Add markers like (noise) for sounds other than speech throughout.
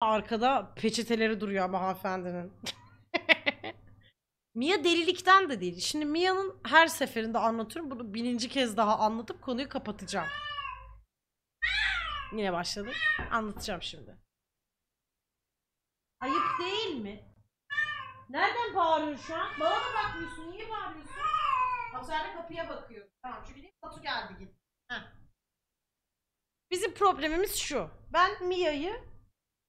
arkada peçeteleri duruyor ama hanımefendinin. (laughs) Mia delilikten de değil. Şimdi Mia'nın her seferinde anlatıyorum. Bunu bininci kez daha anlatıp konuyu kapatacağım. Yine başladı. Anlatacağım şimdi. Ayıp değil mi? Nereden bağırıyorsun şu an? Bana mı bakmıyorsun? Niye bağırıyorsun? Bak sen de kapıya bakıyorsun. Tamam çünkü değil Batu geldi git. Heh. Bizim problemimiz şu. Ben Mia'yı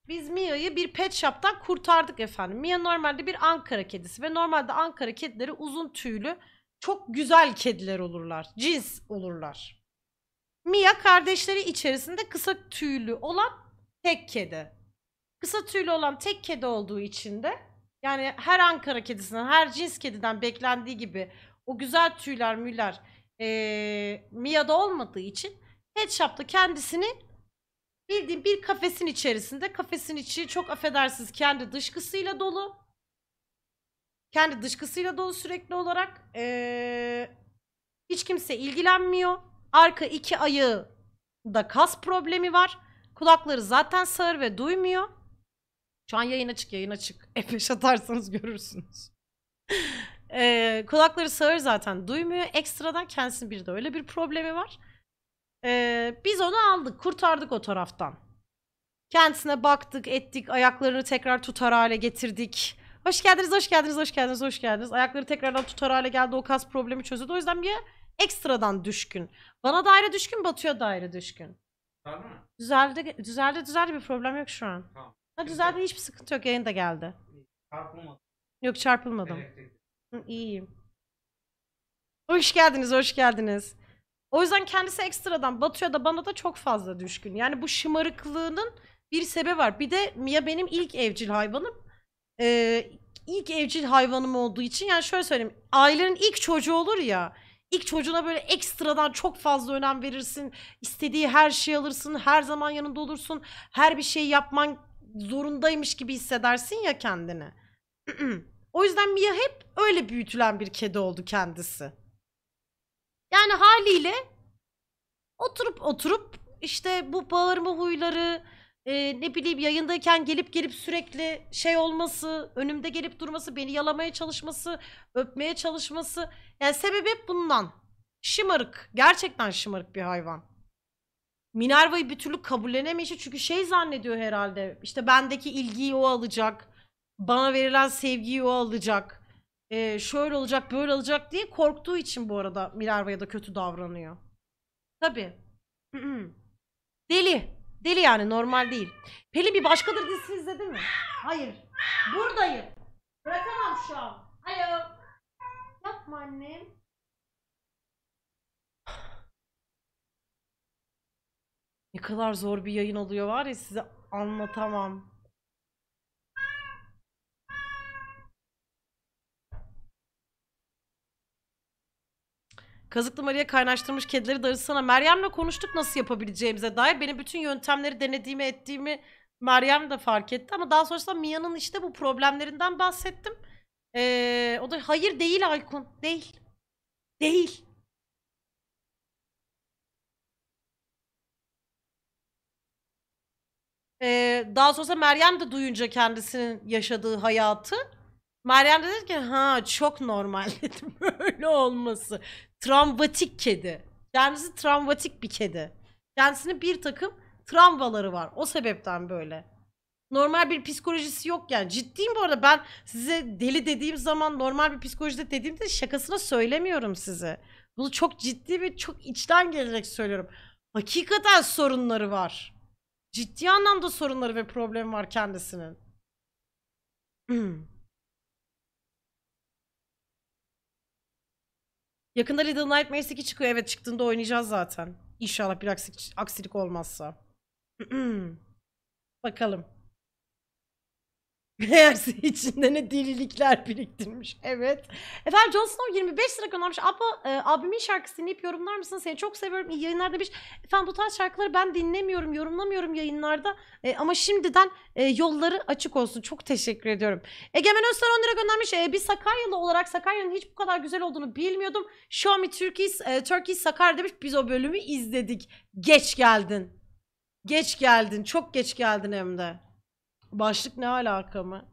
biz Mia'yı bir pet shop'tan kurtardık efendim. Mia normalde bir Ankara kedisi ve normalde Ankara kedileri uzun tüylü, çok güzel kediler olurlar. Cins olurlar. Mia kardeşleri içerisinde kısa tüylü olan tek kedi. Kısa tüylü olan tek kedi olduğu için de yani her Ankara kedisinden, her cins kediden beklendiği gibi o güzel tüyler müller ee, Mia'da olmadığı için Pet Shop'ta kendisini Bildiğim bir kafesin içerisinde. Kafesin içi çok affedersiniz kendi dışkısıyla dolu. Kendi dışkısıyla dolu sürekli olarak. Ee, hiç kimse ilgilenmiyor. Arka iki ayağı da kas problemi var. Kulakları zaten sağır ve duymuyor. Şu an yayın açık yayın açık. (laughs) F5 atarsanız görürsünüz. ee, kulakları sağır zaten duymuyor. Ekstradan kendisinin bir de öyle bir problemi var. Ee, biz onu aldık, kurtardık o taraftan. Kendisine baktık, ettik, ayaklarını tekrar tutar hale getirdik. Hoş geldiniz, hoş geldiniz, hoş geldiniz, hoş geldiniz. Ayakları tekrardan tutar hale geldi, o kas problemi çözüldü. O yüzden bir ekstradan düşkün. Bana daire düşkün, Batu'ya daire düşkün. Düzeldi, düzeldi, düzeldi bir problem yok şu an. Tamam. Ha düzeldi, hiçbir sıkıntı yok, yayın da geldi. Çarpılmadım. Yok çarpılmadım. Elektrik. Hı, iyiyim. Hoş geldiniz, hoş geldiniz. O yüzden kendisi ekstradan Batu'ya da bana da çok fazla düşkün. Yani bu şımarıklığının bir sebebi var. Bir de Mia benim ilk evcil hayvanım. Ee, ilk evcil hayvanım olduğu için yani şöyle söyleyeyim. Ailenin ilk çocuğu olur ya. İlk çocuğuna böyle ekstradan çok fazla önem verirsin. İstediği her şeyi alırsın. Her zaman yanında olursun. Her bir şey yapman zorundaymış gibi hissedersin ya kendini. (clears throat) o yüzden Mia hep öyle büyütülen bir kedi oldu kendisi. Yani haliyle oturup oturup işte bu bağırma huyları e, ne bileyim yayındayken gelip gelip sürekli şey olması, önümde gelip durması, beni yalamaya çalışması, öpmeye çalışması. Yani sebebi hep bundan. Şımarık. Gerçekten şımarık bir hayvan. Minerva'yı bir türlü kabullenemeyişi çünkü şey zannediyor herhalde. işte bendeki ilgiyi o alacak. Bana verilen sevgiyi o alacak e, şöyle olacak böyle olacak diye korktuğu için bu arada Minerva'ya da kötü davranıyor. Tabi. Deli. Deli yani normal değil. Pelin bir başkadır dizisi izledin mi? Hayır. Buradayım. Bırakamam şu an. Alo. Yapma annem. Ne kadar zor bir yayın oluyor var ya size anlatamam. Kazıklı Maria kaynaştırmış kedileri darıtsana. Meryem'le konuştuk nasıl yapabileceğimize dair. Benim bütün yöntemleri denediğimi ettiğimi Meryem de fark etti. Ama daha sonrasında Mia'nın işte bu problemlerinden bahsettim. Ee, o da hayır değil Aykun. Değil. Değil. Ee, daha sonra Meryem de duyunca kendisinin yaşadığı hayatı. Meryem de dedi ki ha çok normal (laughs) dedim böyle olması. Travmatik kedi. Kendisi travmatik bir kedi. Kendisinin bir takım travmaları var. O sebepten böyle. Normal bir psikolojisi yok yani. Ciddiyim bu arada ben size deli dediğim zaman normal bir psikolojide dediğimde şakasına söylemiyorum size. Bunu çok ciddi ve çok içten gelerek söylüyorum. Hakikaten sorunları var. Ciddi anlamda sorunları ve problemi var kendisinin. (clears throat) Yakında Little Nightmares 2 çıkıyor. Evet çıktığında oynayacağız zaten. İnşallah bir aksilik, aksilik olmazsa. (clears throat) Bakalım. Meğerse (laughs) içinde ne delilikler biriktirmiş. Evet. Efendim John Snow 25 lira göndermiş. Abla e, abimin şarkısı dinleyip yorumlar mısın? Seni çok seviyorum. İyi yayınlar demiş. Efendim bu tarz şarkıları ben dinlemiyorum, yorumlamıyorum yayınlarda. E, ama şimdiden e, yolları açık olsun. Çok teşekkür ediyorum. Egemen Özten 10 lira göndermiş. E, bir Sakaryalı olarak Sakarya'nın hiç bu kadar güzel olduğunu bilmiyordum. Show me Turkey, e, Turkey Sakarya demiş. Biz o bölümü izledik. Geç geldin. Geç geldin. Çok geç geldin hem de. Başlık ne alaka mı?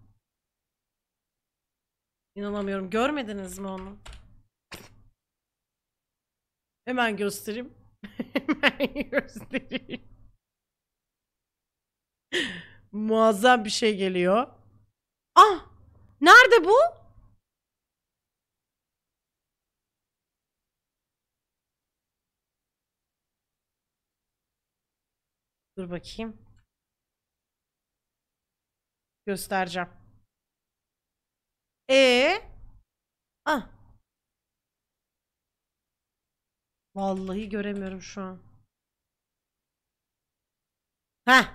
İnanamıyorum. Görmediniz mi onu? Hemen göstereyim. (laughs) Hemen göstereyim. Muazzam bir şey geliyor. Ah! Nerede bu? Dur bakayım. Göstereceğim. E Ah. Vallahi göremiyorum şu an. Ha.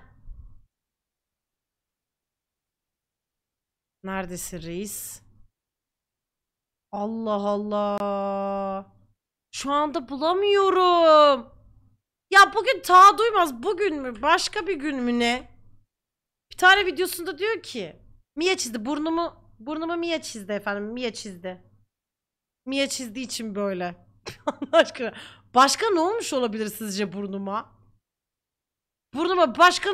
Neredesin reis? Allah Allah. Şu anda bulamıyorum. Ya bugün ta duymaz. Bugün mü? Başka bir gün mü ne? Bir tane videosunda diyor ki Mia çizdi burnumu burnumu Mia çizdi efendim Mia çizdi. Mia çizdiği için böyle. (laughs) Allah aşkına. Başka ne olmuş olabilir sizce burnuma? Burnuma başka